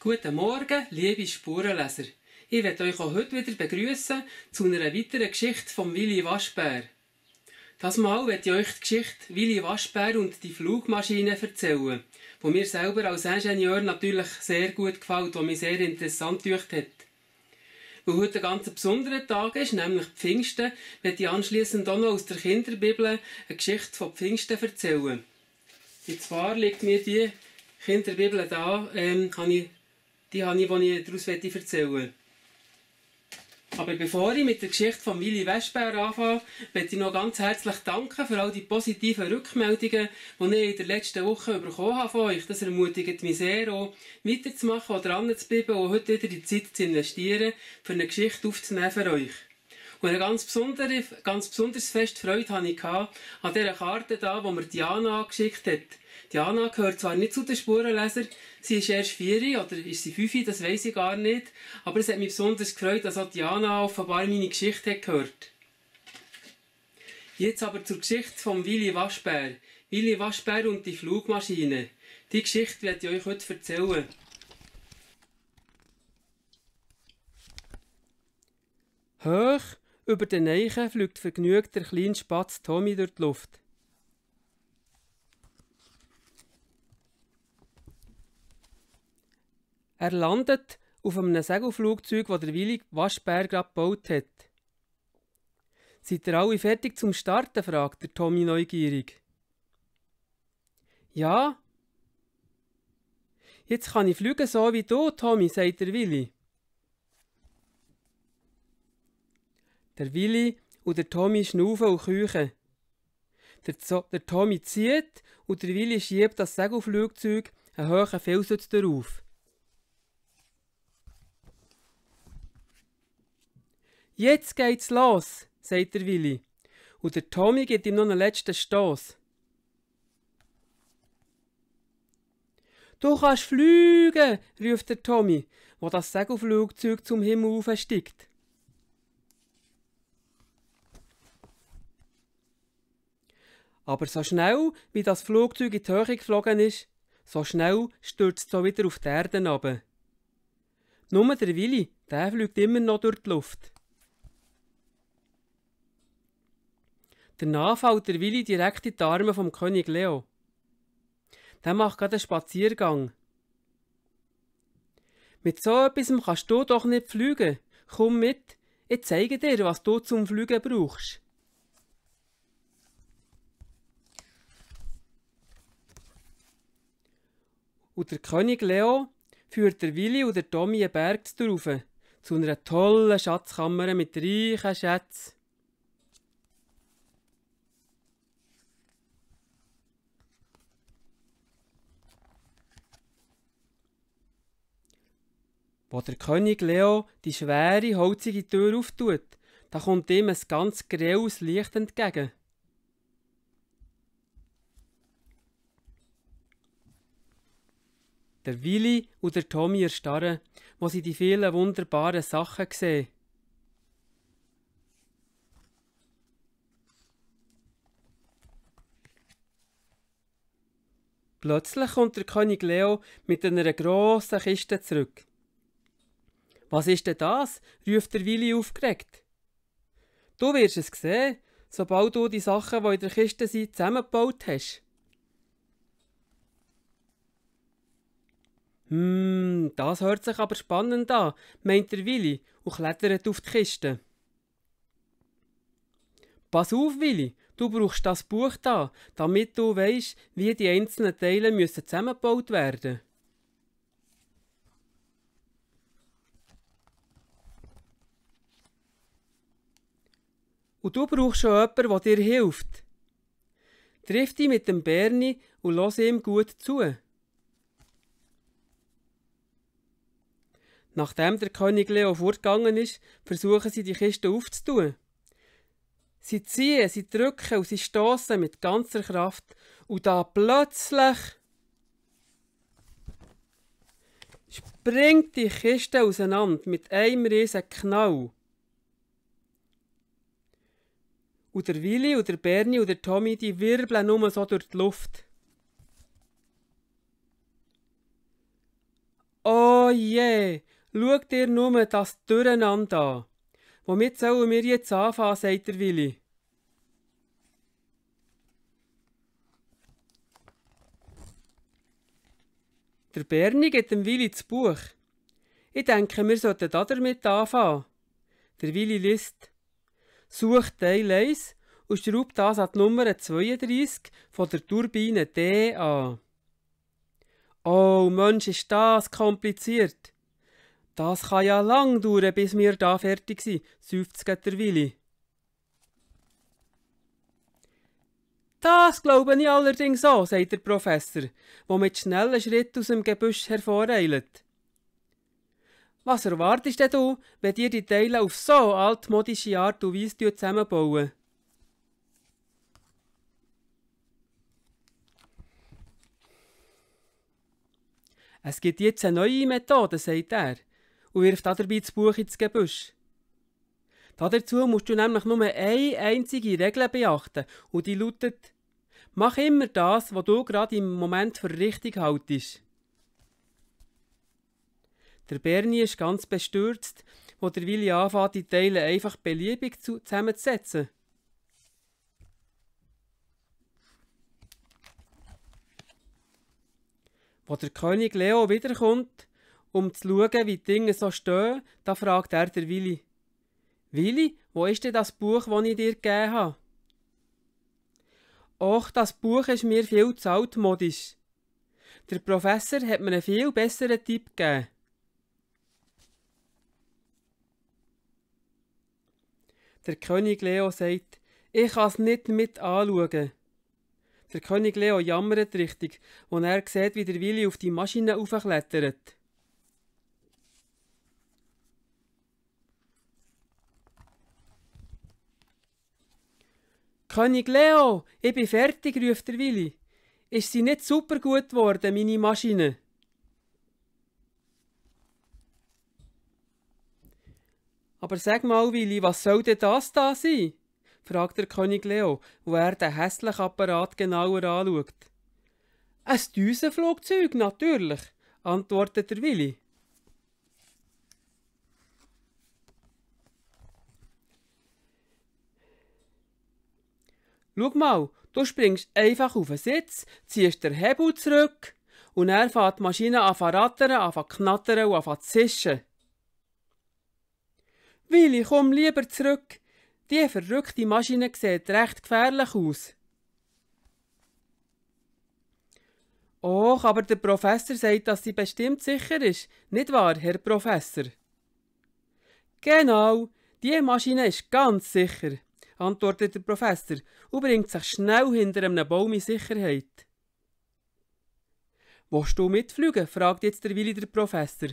Guten Morgen, liebe Spurenleser. Ich werde euch auch heute wieder begrüßen zu einer weiteren Geschichte von Willy Waschbär. Das Mal werde ich euch die Geschichte Willy Waschbär und die Flugmaschine erzählen, wo mir selber als Ingenieur natürlich sehr gut gefällt, und mich sehr interessant gedacht hat. Weil heute ein ganz besonderer Tag ist, nämlich Pfingsten, werde ich anschliessend auch noch aus der Kinderbibel eine Geschichte von Pfingsten erzählen. Und zwar liegt mir die Kinderbibel da, ähm, habe ich die habe ich, die ich daraus erzählen möchte. Aber bevor ich mit der Geschichte von Willy Westbär anfange, möchte ich noch ganz herzlich danken für all die positiven Rückmeldungen, die ich in der letzten Woche bekommen habe Das ermutigt mich sehr, auch weiterzumachen, auch dran zu bleiben und heute wieder die Zeit zu investieren, für eine Geschichte aufzunehmen für euch. Und eine ganz besondere, ganz besonders fest Freude hatte ich an dieser Karte da, wo mir Diana geschickt hat. Diana gehört zwar nicht zu den Spurenleser, sie ist erst vier oder ist sie fünf, das weiß ich gar nicht, aber es hat mich besonders gefreut, dass auch Diana offenbar meine Geschichte hat gehört Jetzt aber zur Geschichte von Willy Waschbär. Willy Waschbär und die Flugmaschine. Die Geschichte werde ich euch heute erzählen. Hoch über den Eichen fliegt vergnügt der kleine Spatz Tommy durch die Luft. Er landet auf einem Segelflugzeug, das der Willi Waschbär gerade gebaut hat. Seid ihr alle fertig zum Starten? fragt der Tommy neugierig. Ja. Jetzt kann ich fliegen so wie du, Tommy, sagt der Willi. Der Willi und der Tommy schnaufen und küchen. Der, Zo der Tommy zieht und der Willi schiebt das Segelflugzeug einen hohen Felsen darauf. Jetzt geht's los, sagt der Willi. Und der Tommy gibt ihm noch einen letzten Stoß. Du kannst fliegen, ruft der Tommy, wo das Segelflugzeug zum Himmel aufsteigt. Aber so schnell, wie das Flugzeug in die Höhe geflogen ist, so schnell stürzt es wieder auf die Erde runter. Nur der Willi, der fliegt immer noch durch die Luft. Danach fällt der Willi direkt in die Arme vom König Leo. Der macht gerade einen Spaziergang. Mit so etwas kannst du doch nicht fliegen. Komm mit, ich zeige dir, was du zum Fliegen brauchst. Und der König Leo führt der Willi und der Tommy einen Berg drauf, zu einer tollen Schatzkammer mit reichen Schätzen. Wo der König Leo die schwere, holzige Tür auftut, da kommt ihm ein ganz grelles Licht entgegen. Der Willi und der Tommy erstarren, wo sie die vielen wunderbaren Sachen sehen. Plötzlich kommt der König Leo mit einer grossen Kiste zurück. Was ist denn das? ruft der Willi aufgeregt. Du wirst es sehen, sobald du die Sachen, die in der Kiste sind, zusammengebaut hast. Hm, das hört sich aber spannend an, meint der Willi und klettert auf die Kiste. Pass auf, Willi, du brauchst das Buch da, damit du weißt, wie die einzelnen Teile müssen zusammengebaut werden. Und du brauchst schon jemanden, der dir hilft. Triff dich mit dem Berni und lass ihm gut zu. Nachdem der König Leo fortgegangen ist, versuchen sie, die Kiste aufzutun. Sie ziehen, sie drücken und sie stoßen mit ganzer Kraft. Und da plötzlich springt die Kiste auseinander mit einem riesen Knall. Und der Willi und der Bernie und der Tommy, die wirbeln nur so durch die Luft. Oh je! Yeah. Schau dir nur das Durcheinander an. Womit sollen wir jetzt anfangen, sagt der Willi. Der Bernie gibt dem Willi das Buch. Ich denke, wir sollten da damit anfangen. Der Willi liest. Sucht Teil 1 und schraubt das an die Nummer 32 von der Turbine D an. Oh Mensch, ist das kompliziert. Das kann ja lang dauern, bis wir da fertig sind, seufzt der Willi. Das glaube ich allerdings auch, sagt der Professor, der mit schnellen Schritten aus dem Gebüsch hervoreilt. Was erwartest denn du, wenn dir die Teile auf so altmodische Art und Weise zusammenbauen? Es gibt jetzt eine neue Methode, sagt er und wirft dabei das Buch ins Gebüsch. Dazu musst du nämlich nur eine einzige Regel beachten und die lautet, mach immer das, was du gerade im Moment für richtig haltest. Der Bernie ist ganz bestürzt, wo der Willi anfängt, die Teile einfach beliebig zusammenzusetzen. Wo der König Leo wiederkommt, um zu schauen, wie die Dinge so stehen, da fragt er der Willi. Willi, wo ist denn das Buch, das ich dir gegeben habe? Och, das Buch ist mir viel zu altmodisch. Der Professor hat mir einen viel besseren Tipp gegeben. Der König Leo sagt, ich kann es nicht mit anschauen. Der König Leo jammert richtig, als er sieht, wie der Willi auf die Maschine aufklettert. König Leo, ich bin fertig, ruft der Willi. Ist sie nicht super gut geworden, meine Maschine? Aber sag mal, Willi, was soll denn das da sein? fragt der König Leo, wo er den hässlichen Apparat genauer anschaut. Ein Düsenflugzeug, natürlich, antwortet der Willi. Schau mal, du springst einfach auf den Sitz, ziehst den Hebel zurück und er fährt die Maschine an zu rattern, an knattern und an zischen. Willi, komm lieber zurück. Die verrückte Maschine sieht recht gefährlich aus. Och, aber der Professor sagt, dass sie bestimmt sicher ist. Nicht wahr, Herr Professor? Genau, die Maschine ist ganz sicher antwortet der Professor und bringt sich schnell hinter einem Baum in Sicherheit. Willst du mitfliegen? fragt jetzt der Willi der Professor.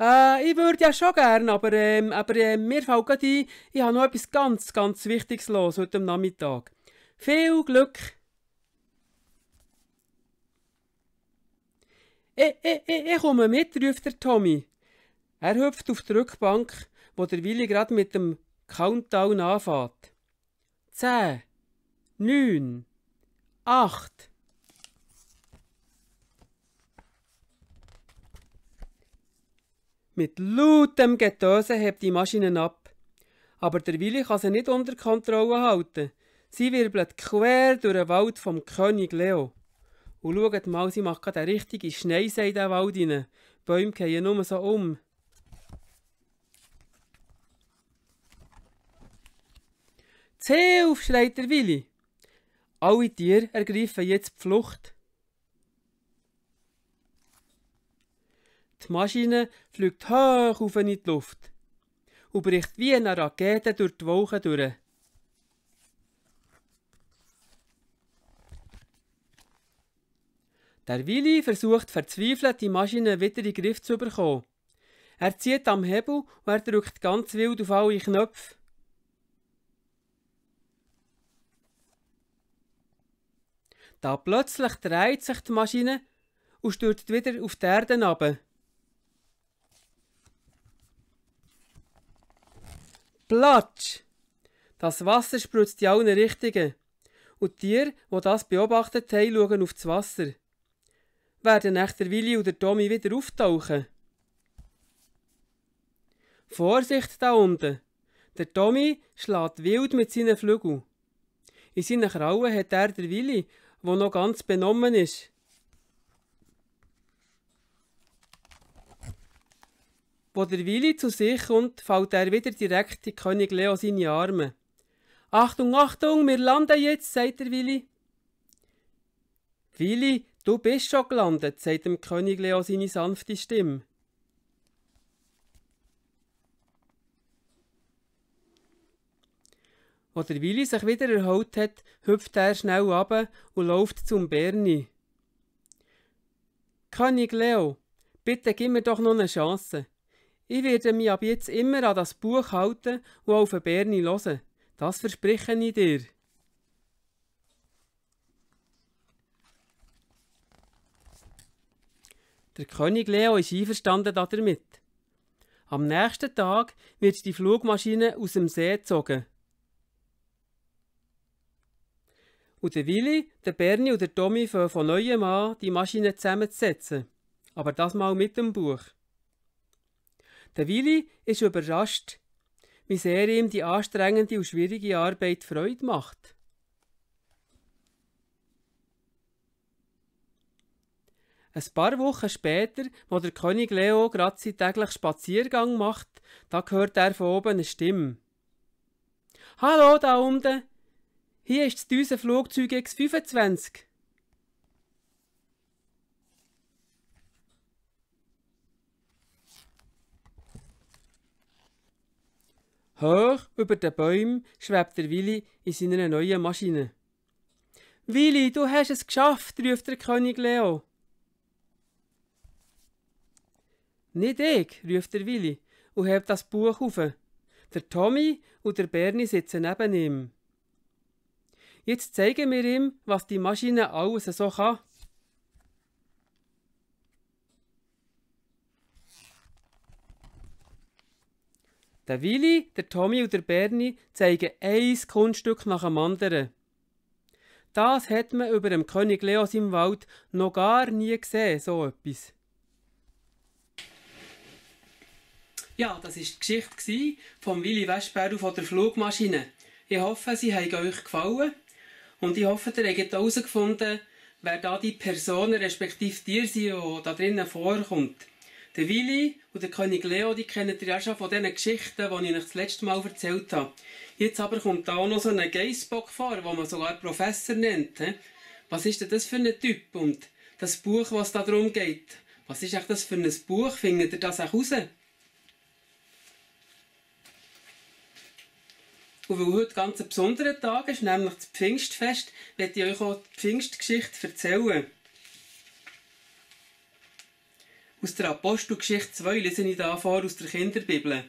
Äh, ich würde ja schon gern, aber, ähm, aber äh, mir fällt gerade ein, ich habe noch etwas ganz, ganz Wichtiges los heute Nachmittag. Viel Glück! Ich, ich, ich, ich komme mit, ruft der Tommy. Er hüpft auf die Rückbank wo der Willi gerade mit dem Countdown anfängt. Zehn, neun, acht. Mit lautem Getöse hebt die Maschine ab. Aber der Willi kann sie nicht unter Kontrolle halten. Sie wirbelt quer durch den Wald vom König Leo. Und schaut mal, sie macht gerade eine richtige Schneise in den Wald rein. Bäume gehen nur so um. hilf, schreit der Willi. Alle Tiere ergreifen jetzt die Flucht. Die Maschine fliegt hoch auf in die Luft und bricht wie eine Rakete durch die Wolken durch. Der Willi versucht verzweifelt, die Maschine wieder in den Griff zu bekommen. Er zieht am Hebel und er drückt ganz wild auf alle Knöpfe. Da plötzlich dreht sich die Maschine und stürzt wieder auf die Erde ab. Platsch! Das Wasser spritzt in allen Richtungen. Und die Tiere, die das beobachtet haben, schauen auf das Wasser. Werden echt der Willi und der Tommy wieder auftauchen? Vorsicht da unten! Der Tommy schlägt wild mit seinen Flügeln. In seinen Krallen hat er der Willi wo noch ganz benommen ist. Wo der Willi zu sich kommt, fällt er wieder direkt in König Leo seine Arme. Achtung, Achtung, wir landen jetzt, sagt der Willi. Willi, du bist schon gelandet, sagt dem König Leo seine sanfte Stimme. Als der Willi sich wieder erholt hat, hüpft er schnell ab und läuft zum Berni. König Leo, bitte gib mir doch noch eine Chance. Ich werde mich ab jetzt immer an das Buch halten und auf den Berni hören. Das verspreche ich dir. Der König Leo ist einverstanden damit. Am nächsten Tag wird die Flugmaschine aus dem See gezogen. Und der Willi, der Berni und der Tommy fangen von neuem an, die Maschine zusammenzusetzen. Aber das mal mit dem Buch. Der Willi ist überrascht, wie sehr ihm die anstrengende und schwierige Arbeit Freude macht. Ein paar Wochen später, wo der König Leo gerade seinen täglichen Spaziergang macht, da hört er von oben eine Stimme. Hallo da unten, hier ist das teure Flugzeug X25. Hoch über den Bäumen schwebt der Willi in seiner neuen Maschine. Willi, du hast es geschafft, ruft der König Leo. Nicht ich, ruft der Willi und hebt das Buch auf. Der Tommy und der Bernie sitzen neben ihm. Jetzt zeigen wir ihm, was die Maschine alles so kann. Der Willi, der Tommy und der Bernie zeigen ein Kunststück nach dem anderen. Das hat man über dem König Leos im Wald noch gar nie gesehen, so etwas. Ja, das war die Geschichte von Willi Westbär von der Flugmaschine. Ich hoffe, sie hat euch gefallen. Und ich hoffe, ihr habt herausgefunden, wer da die Personen respektive Tiere sind, die da drinnen vorkommt. Der Willi und der König Leo, die kennen ihr ja schon von diesen Geschichten, die ich euch das letzte Mal erzählt habe. Jetzt aber kommt da auch noch so ein Geissbock vor, den man sogar Professor nennt. Was ist denn das für ein Typ? Und das Buch, was da drum geht, was ist echt das für ein Buch? Findet ihr das auch heraus? Und weil heute ganz ein besonderer Tag ist, nämlich das Pfingstfest, werde ich euch auch die Pfingstgeschichte erzählen. Aus der Apostelgeschichte 2 lese ich da vor aus der Kinderbibel.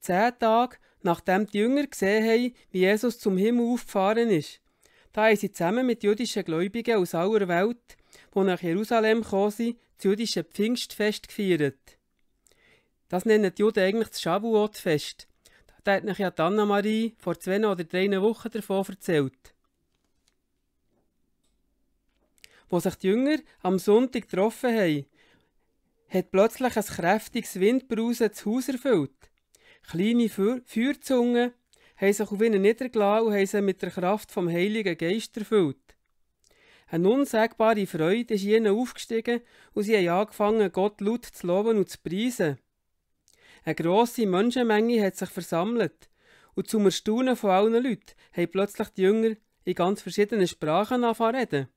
Zehn Tage, nachdem die Jünger gesehen haben, wie Jesus zum Himmel aufgefahren ist, da haben sie zusammen mit jüdischen Gläubigen aus aller Welt, die nach Jerusalem gekommen sind, das jüdische Pfingstfest gefeiert. Das nennen die Juden eigentlich das Shavuot-Fest. Da hat mich ja Anna-Marie vor zwei oder drei Wochen davon erzählt. Wo sich die Jünger am Sonntag getroffen haben, hat plötzlich ein kräftiges Windbrausen das Haus erfüllt. Kleine Feuerzungen haben sich auf ihnen niedergelassen und haben sie mit der Kraft vom Heiligen Geist erfüllt. Eine unsagbare Freude ist ihnen aufgestiegen und sie haben angefangen, Gott laut zu loben und zu preisen. Eine grosse Menschenmenge hat sich versammelt. Und zum Erstaunen von allen Leuten haben plötzlich die Jünger in ganz verschiedenen Sprachen angefangen reden.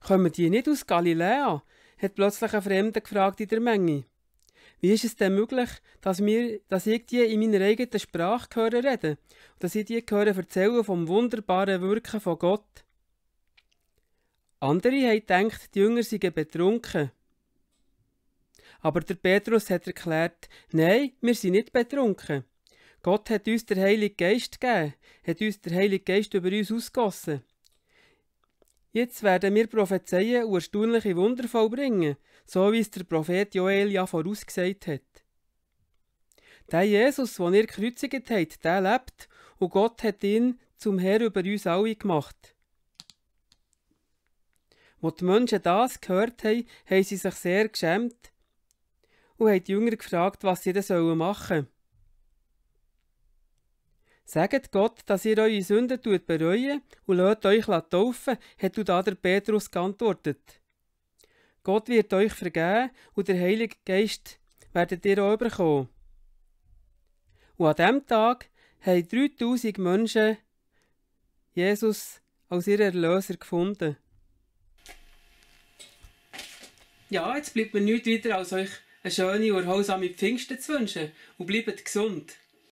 Kommen die nicht aus Galiläa? hat plötzlich ein Fremder gefragt in der Menge. Wie ist es denn möglich, dass, wir, dass ich die in meiner eigenen Sprache höre reden und dass ich die höre erzählen vom wunderbaren Wirken von Gott? Andere haben gedacht, die Jünger seien betrunken. Aber der Petrus hat erklärt, nein, wir sind nicht betrunken. Gott hat uns der Heilige Geist gegeben, hat uns der Heilige Geist über uns ausgossen. Jetzt werden wir Prophezeien und erstaunliche Wunder vollbringen, so wie es der Prophet Joel ja vorausgesagt hat. Der Jesus, den ihr gekreuzigt habt, der lebt und Gott hat ihn zum Herr über uns alle gemacht. Als die Menschen das gehört haben, haben sie sich sehr geschämt und hat die Jünger gefragt, was sie denn machen sollen. Sagt Gott, dass ihr eure Sünden tut bereuen und lasst euch taufen, hat du da der Petrus geantwortet. Gott wird euch vergeben und der Heilige Geist werdet ihr auch bekommen. Und an diesem Tag haben 3000 Menschen Jesus als ihren Erlöser gefunden. Ja, jetzt bleibt mir nichts weiter als euch eine schöne und erholsame Pfingsten zu wünschen und bleibt gesund.